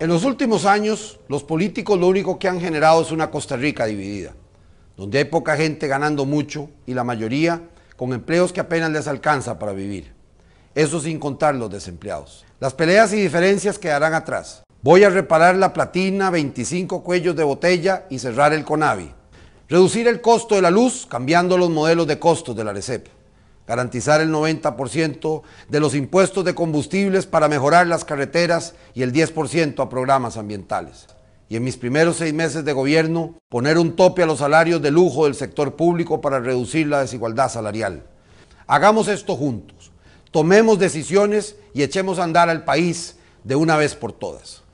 En los últimos años, los políticos lo único que han generado es una Costa Rica dividida, donde hay poca gente ganando mucho y la mayoría con empleos que apenas les alcanza para vivir. Eso sin contar los desempleados. Las peleas y diferencias quedarán atrás. Voy a reparar la platina, 25 cuellos de botella y cerrar el CONAVI. Reducir el costo de la luz cambiando los modelos de costos de la RECEP garantizar el 90% de los impuestos de combustibles para mejorar las carreteras y el 10% a programas ambientales. Y en mis primeros seis meses de gobierno, poner un tope a los salarios de lujo del sector público para reducir la desigualdad salarial. Hagamos esto juntos, tomemos decisiones y echemos a andar al país de una vez por todas.